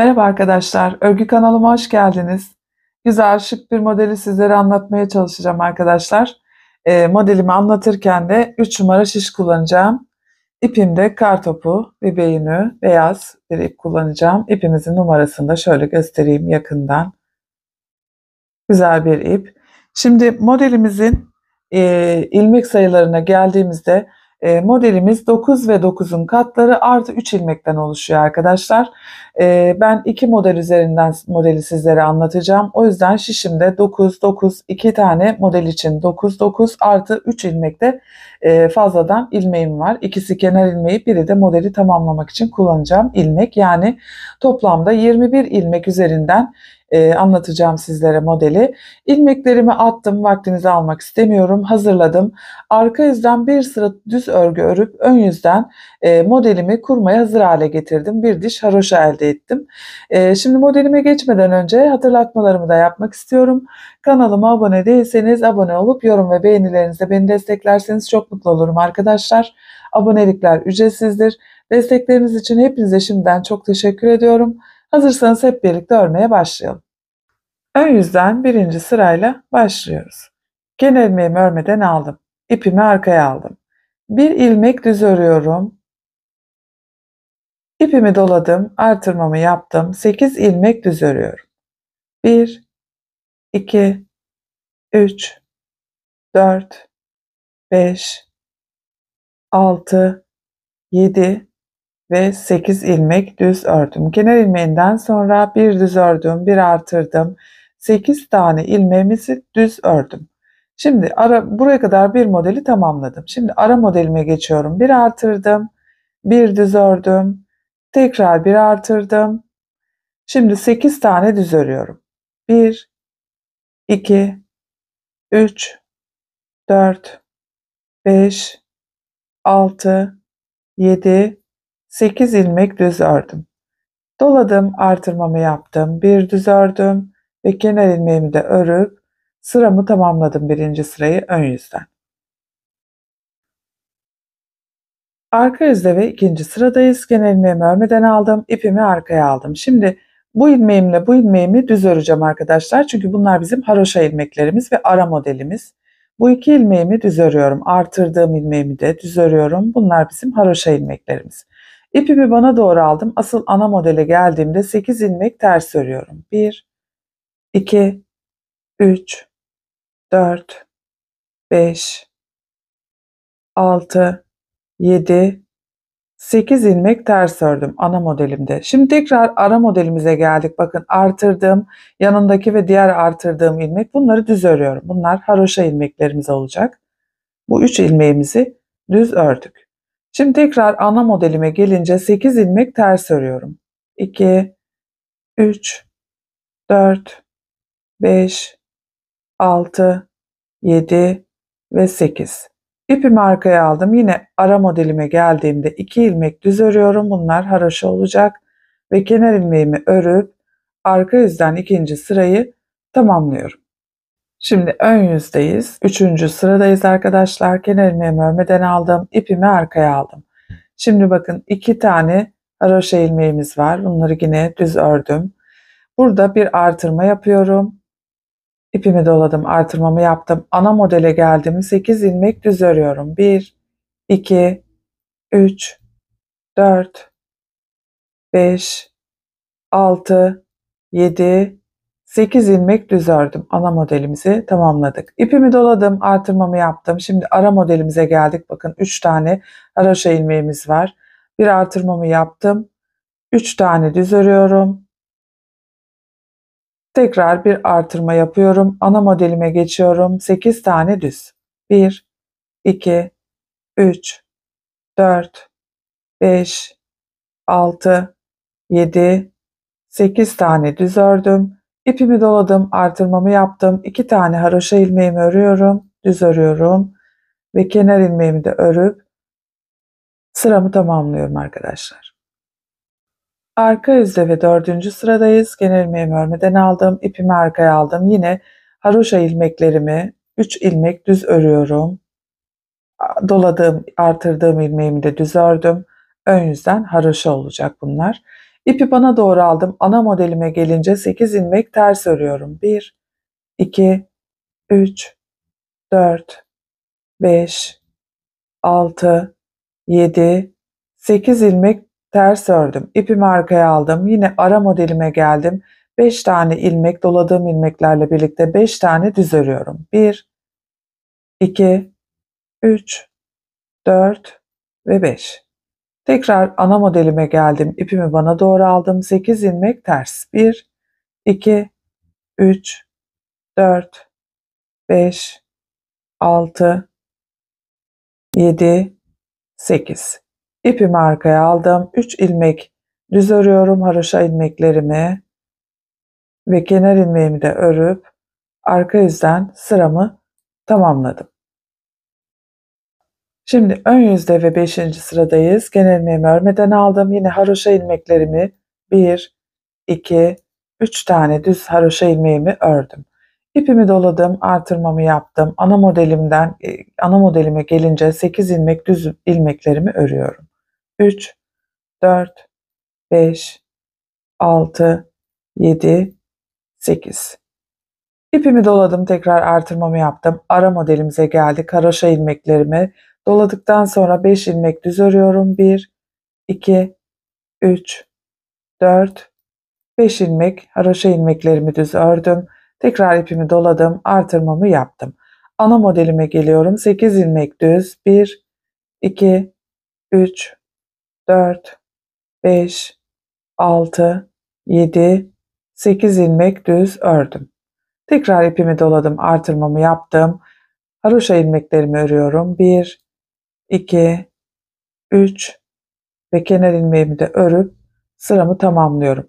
Merhaba arkadaşlar, örgü kanalıma hoş geldiniz. Güzel, şık bir modeli sizlere anlatmaya çalışacağım arkadaşlar. E, modelimi anlatırken de 3 numara şiş kullanacağım. İpimde kar topu, bebeğini, beyaz bir ip kullanacağım. İpimizin numarasını da şöyle göstereyim yakından. Güzel bir ip. Şimdi modelimizin e, ilmek sayılarına geldiğimizde e, modelimiz 9 ve 9'un katları artı 3 ilmekten oluşuyor arkadaşlar. E, ben iki model üzerinden modeli sizlere anlatacağım. O yüzden şişimde 9, 9, 2 tane model için 9, 9 artı 3 ilmekte e, fazladan ilmeğim var. İkisi kenar ilmeği biri de modeli tamamlamak için kullanacağım ilmek. Yani toplamda 21 ilmek üzerinden e, anlatacağım sizlere modeli. İlmeklerimi attım, vaktinizi almak istemiyorum. Hazırladım. Arka yüzden bir sıra düz örgü örüp ön yüzden e, modelimi kurmaya hazır hale getirdim. Bir diş haroşa elde ettim. E, şimdi modelime geçmeden önce hatırlatmalarımı da yapmak istiyorum. Kanalıma abone değilseniz abone olup yorum ve beğenilerinizle beni desteklerseniz çok mutlu olurum arkadaşlar. Abonelikler ücretsizdir. Destekleriniz için hepinize şimdiden çok teşekkür ediyorum. Hazırsanız hep birlikte örmeye başlayalım. Ön yüzden birinci sırayla başlıyoruz. Genel ilmeğimi örmeden aldım. İpimi arkaya aldım. Bir ilmek düz örüyorum. İpimi doladım, artırmamı yaptım. 8 ilmek düz örüyorum. 1 2 3 4 5 6 7 ve 8 ilmek düz ördüm. Kenar ilmeğinden sonra bir düz ördüm, bir artırdım. 8 tane ilmeğimizi düz ördüm. Şimdi ara buraya kadar bir modeli tamamladım. Şimdi ara modelime geçiyorum. Bir artırdım, bir düz ördüm, tekrar bir artırdım. Şimdi 8 tane düz örüyorum. 1 2 3 4 5 6 7 8 ilmek düz ördüm. Doladım artırmamı yaptım. Bir düz ördüm ve kenar ilmeğimi de örüp sıramı tamamladım birinci sırayı ön yüzden. Arka yüzde ve ikinci sıradayız. Kenar ilmeğimi örmeden aldım. ipimi arkaya aldım. Şimdi bu ilmeğimle bu ilmeğimi düz öreceğim arkadaşlar. Çünkü bunlar bizim haroşa ilmeklerimiz ve ara modelimiz. Bu iki ilmeğimi düz örüyorum. Artırdığım ilmeğimi de düz örüyorum. Bunlar bizim haroşa ilmeklerimiz. İpimi bana doğru aldım. Asıl ana modele geldiğimde 8 ilmek ters örüyorum. 1, 2, 3, 4, 5, 6, 7, 8 ilmek ters ördüm ana modelimde. Şimdi tekrar ara modelimize geldik. Bakın artırdığım yanındaki ve diğer artırdığım ilmek bunları düz örüyorum. Bunlar haroşa ilmeklerimiz olacak. Bu 3 ilmeğimizi düz ördük. Şimdi tekrar ana modelime gelince 8 ilmek ters örüyorum. 2, 3, 4, 5, 6, 7 ve 8. İpimi arkaya aldım. Yine ara modelime geldiğimde 2 ilmek düz örüyorum. Bunlar haroşa olacak. Ve kenar ilmeğimi örüp arka yüzden ikinci sırayı tamamlıyorum. Şimdi ön yüzdeyiz. Üçüncü sıradayız arkadaşlar. Kenar ilmeğimi örmeden aldım. ipimi arkaya aldım. Şimdi bakın iki tane haroşa ilmeğimiz var. Bunları yine düz ördüm. Burada bir artırma yapıyorum. İpimi doladım, artırmamı yaptım. Ana modele geldim. 8 ilmek düz örüyorum. 1, 2, 3, 4, 5, 6, 7, 8 ilmek düz ördüm. Ana modelimizi tamamladık. İpimi doladım, artırmamı yaptım. Şimdi ara modelimize geldik. Bakın 3 tane haroşa ilmeğimiz var. Bir artırmamı yaptım. 3 tane düz örüyorum. Tekrar bir artırma yapıyorum. Ana modelime geçiyorum. 8 tane düz. 1 2 3 4 5 6 7 8 tane düz ördüm. İpimi doladım, artırmamı yaptım. İki tane haroşa ilmeğimi örüyorum, düz örüyorum ve kenar ilmeğimi de örüp sıramı tamamlıyorum arkadaşlar. Arka yüzde ve dördüncü sıradayız. Kenar ilmeğimi örmeden aldım, ipimi arkaya aldım. Yine haroşa ilmeklerimi 3 ilmek düz örüyorum. Doladığım, artırdığım ilmeğimi de düz ördüm. Ön yüzden haroşa olacak bunlar. İpi bana doğru aldım. Ana modelime gelince 8 ilmek ters örüyorum. 1, 2, 3, 4, 5, 6, 7, 8 ilmek ters ördüm. İpimi arkaya aldım. Yine ara modelime geldim. 5 tane ilmek doladığım ilmeklerle birlikte 5 tane düz örüyorum. 1, 2, 3, 4 ve 5. Tekrar ana modelime geldim. İpimi bana doğru aldım. 8 ilmek ters. 1, 2, 3, 4, 5, 6, 7, 8. İpimi arkaya aldım. 3 ilmek düz örüyorum haroşa ilmeklerimi ve kenar ilmeğimi de örüp arka yüzden sıramı tamamladım. Şimdi ön yüzde ve 5. sıradayız. Genel örmeden aldım. Yine haroşa ilmeklerimi 1, 2, 3 tane düz haroşa ilmeğimi ördüm. İpimi doladım, artırmamı yaptım. Ana modelimden e, ana modelime gelince 8 ilmek düz ilmeklerimi örüyorum. 3 4 5 6 7 8 İpimi doladım, tekrar artırmamı yaptım. Ara modelimize geldik. Haroşa ilmeklerimi Doladıktan sonra 5 ilmek düz örüyorum. 1, 2, 3, 4, 5 ilmek haroşa ilmeklerimi düz ördüm. Tekrar ipimi doladım. Artırmamı yaptım. Ana modelime geliyorum. 8 ilmek düz. 1, 2, 3, 4, 5, 6, 7, 8 ilmek düz ördüm. Tekrar ipimi doladım. Artırmamı yaptım. Haroşa ilmeklerimi örüyorum. 1, 2, 3 ve kenar ilmeğimi de örüp sıramı tamamlıyorum.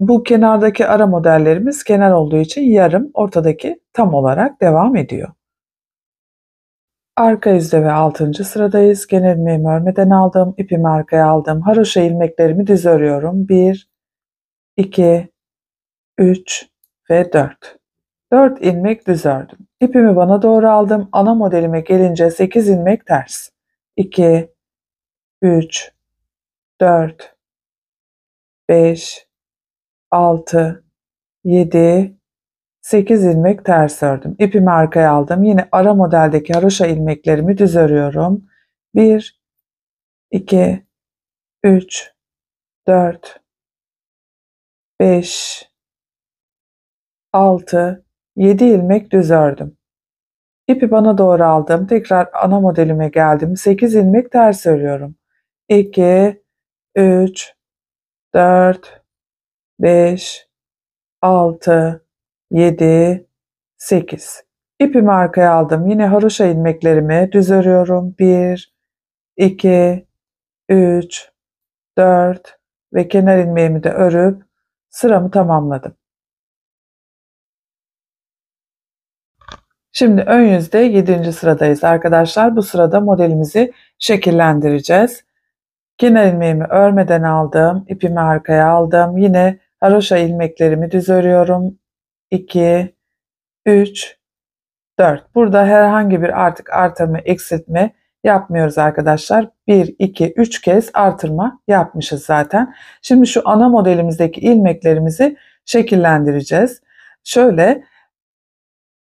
Bu kenardaki ara modellerimiz kenar olduğu için yarım, ortadaki tam olarak devam ediyor. Arka yüzde ve altıncı sıradayız. Kenar ilmeğimi örmeden aldım. ipimi arkaya aldım. Haroşa ilmeklerimi düz örüyorum. 1, 2, 3 ve 4. 4 ilmek düz ördüm. İpimi bana doğru aldım. Ana modelime gelince 8 ilmek ters. 2 3 4 5 6 7 8 ilmek ters ördüm. İpimi arkaya aldım. Yine ara modeldeki haroşa ilmeklerimi düz örüyorum. 1 2 3 4 5 6 7 ilmek düz ördüm. İpi bana doğru aldım. Tekrar ana modelime geldim. 8 ilmek ters örüyorum. 2, 3, 4, 5, 6, 7, 8. İpimi arkaya aldım. Yine haroşa ilmeklerimi düz örüyorum. 1, 2, 3, 4 ve kenar ilmeğimi de örüp sıramı tamamladım. Şimdi ön yüzde 7. sıradayız arkadaşlar. Bu sırada modelimizi şekillendireceğiz. Genel ilmeğimi örmeden aldım. ipimi arkaya aldım. Yine haroşa ilmeklerimi düz örüyorum. 2, 3, 4. Burada herhangi bir artık artırma, eksiltme yapmıyoruz arkadaşlar. 1, 2, 3 kez artırma yapmışız zaten. Şimdi şu ana modelimizdeki ilmeklerimizi şekillendireceğiz. Şöyle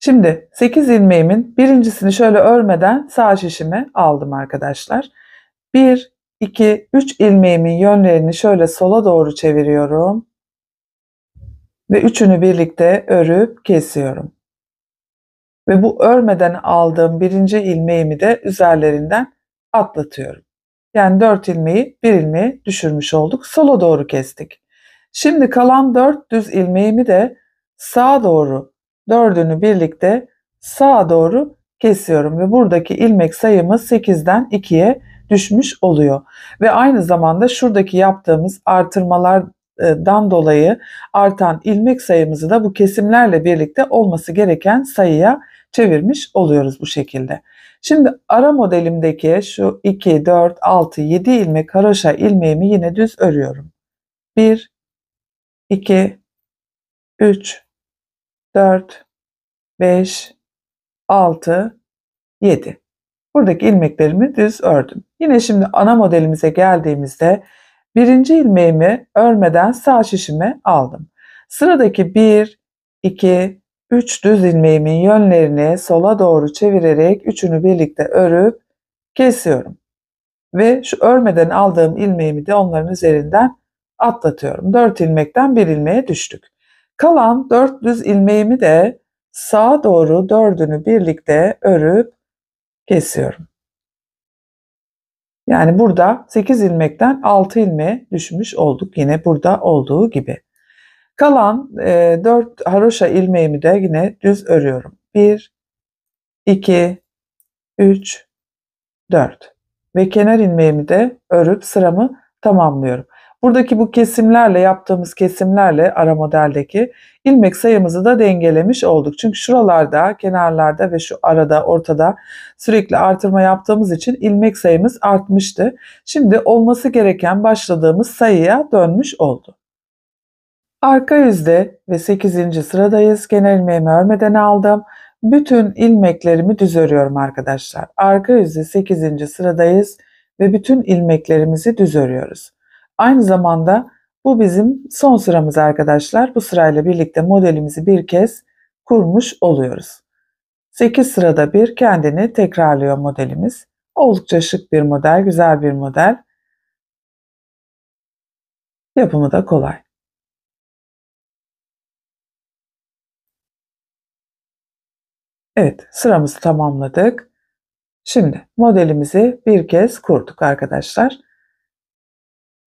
Şimdi 8 ilmeğimin birincisini şöyle örmeden sağ şişimi aldım arkadaşlar. 1, 2, 3 ilmeğimin yönlerini şöyle sola doğru çeviriyorum. Ve üçünü birlikte örüp kesiyorum. Ve bu örmeden aldığım birinci ilmeğimi de üzerlerinden atlatıyorum. Yani 4 ilmeği 1 ilmeği düşürmüş olduk. Sola doğru kestik. Şimdi kalan 4 düz ilmeğimi de sağa doğru dördünü birlikte sağa doğru kesiyorum ve buradaki ilmek sayımız 8'den 2'ye düşmüş oluyor. Ve aynı zamanda şuradaki yaptığımız artırmalardan dolayı artan ilmek sayımızı da bu kesimlerle birlikte olması gereken sayıya çevirmiş oluyoruz bu şekilde. Şimdi ara modelimdeki şu 2, 4, 6, 7 ilmek haroşa ilmeğimi yine düz örüyorum. 1, 2, 3, 4, 5, 6, 7. Buradaki ilmeklerimi düz ördüm. Yine şimdi ana modelimize geldiğimizde birinci ilmeğimi örmeden sağ şişime aldım. Sıradaki 1, 2, 3 düz ilmeğimin yönlerini sola doğru çevirerek üçünü birlikte örüp kesiyorum. Ve şu örmeden aldığım ilmeğimi de onların üzerinden atlatıyorum. 4 ilmekten 1 ilmeğe düştük. Kalan dört düz ilmeğimi de sağa doğru dördünü birlikte örüp kesiyorum. Yani burada 8 ilmekten 6 ilmeğe düşmüş olduk. Yine burada olduğu gibi. Kalan e, 4 haroşa ilmeğimi de yine düz örüyorum. 1, 2, 3, 4 ve kenar ilmeğimi de örüp sıramı tamamlıyorum. Buradaki bu kesimlerle yaptığımız kesimlerle ara modeldeki ilmek sayımızı da dengelemiş olduk. Çünkü şuralarda, kenarlarda ve şu arada, ortada sürekli artırma yaptığımız için ilmek sayımız artmıştı. Şimdi olması gereken başladığımız sayıya dönmüş oldu. Arka yüzde ve 8. sıradayız. Genel ilmeğimi örmeden aldım. Bütün ilmeklerimi düz örüyorum arkadaşlar. Arka yüzde 8. sıradayız ve bütün ilmeklerimizi düz örüyoruz. Aynı zamanda bu bizim son sıramız arkadaşlar. Bu sırayla birlikte modelimizi bir kez kurmuş oluyoruz. 8 sırada bir kendini tekrarlıyor modelimiz. Oldukça şık bir model, güzel bir model. Yapımı da kolay. Evet, sıramızı tamamladık. Şimdi modelimizi bir kez kurduk arkadaşlar.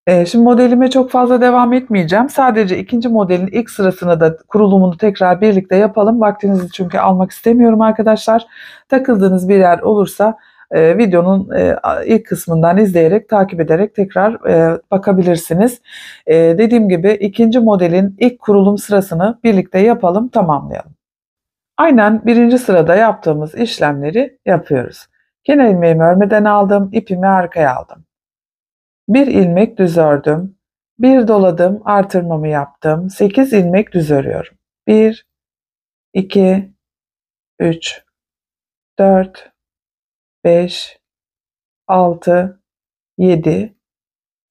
Ee, şimdi modelime çok fazla devam etmeyeceğim. Sadece ikinci modelin ilk sırasını da kurulumunu tekrar birlikte yapalım. Vaktinizi çünkü almak istemiyorum arkadaşlar. Takıldığınız bir yer olursa e, videonun e, ilk kısmından izleyerek takip ederek tekrar e, bakabilirsiniz. dediğim gibi ikinci modelin ilk kurulum sırasını birlikte yapalım tamamlayalım. Aynen birinci sırada yaptığımız işlemleri yapıyoruz. Kenar ilmeğimi örmeden aldım, ipimi arkaya aldım. Bir ilmek düz ördüm. Bir doladım, artırmamı yaptım. 8 ilmek düz örüyorum. 1 2 3 4 5 6 7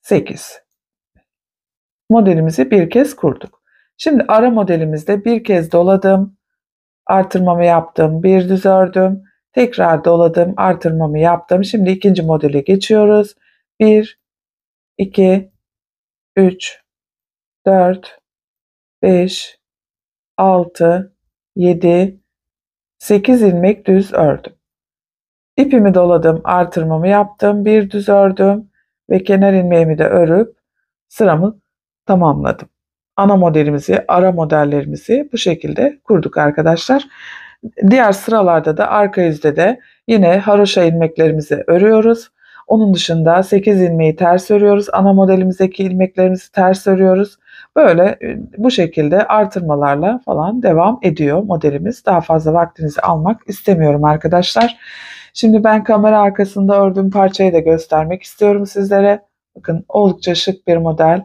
8 Modelimizi bir kez kurduk. Şimdi ara modelimizde bir kez doladım, artırmamı yaptım, bir düz ördüm, tekrar doladım, artırmamı yaptım. Şimdi ikinci modele geçiyoruz. 1 2, 3, 4, 5, 6, 7, 8 ilmek düz ördüm. İpimi doladım, artırmamı yaptım, bir düz ördüm ve kenar ilmeğimi de örüp sıramı tamamladım. Ana modelimizi, ara modellerimizi bu şekilde kurduk arkadaşlar. Diğer sıralarda da arka yüzde de yine haroşa ilmeklerimizi örüyoruz. Onun dışında 8 ilmeği ters örüyoruz. Ana modelimizdeki ilmeklerimizi ters örüyoruz. Böyle e, bu şekilde artırmalarla falan devam ediyor modelimiz. Daha fazla vaktinizi almak istemiyorum arkadaşlar. Şimdi ben kamera arkasında ördüğüm parçayı da göstermek istiyorum sizlere. Bakın oldukça şık bir model.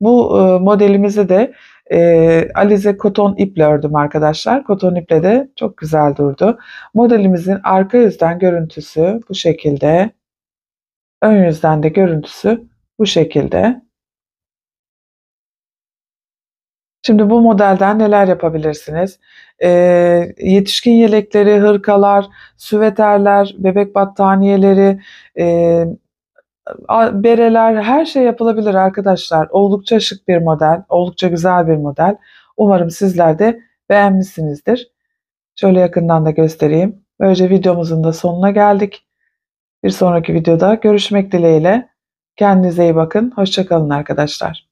Bu e, modelimizi de e, alize koton iple ördüm arkadaşlar. Koton iple de çok güzel durdu. Modelimizin arka yüzden görüntüsü bu şekilde. Ön yüzden de görüntüsü bu şekilde. Şimdi bu modelden neler yapabilirsiniz? E, yetişkin yelekleri, hırkalar, süveterler, bebek battaniyeleri, e, bereler her şey yapılabilir arkadaşlar. Oldukça şık bir model, oldukça güzel bir model. Umarım sizler de beğenmişsinizdir. Şöyle yakından da göstereyim. Böylece videomuzun da sonuna geldik. Bir sonraki videoda görüşmek dileğiyle. Kendinize iyi bakın. Hoşçakalın arkadaşlar.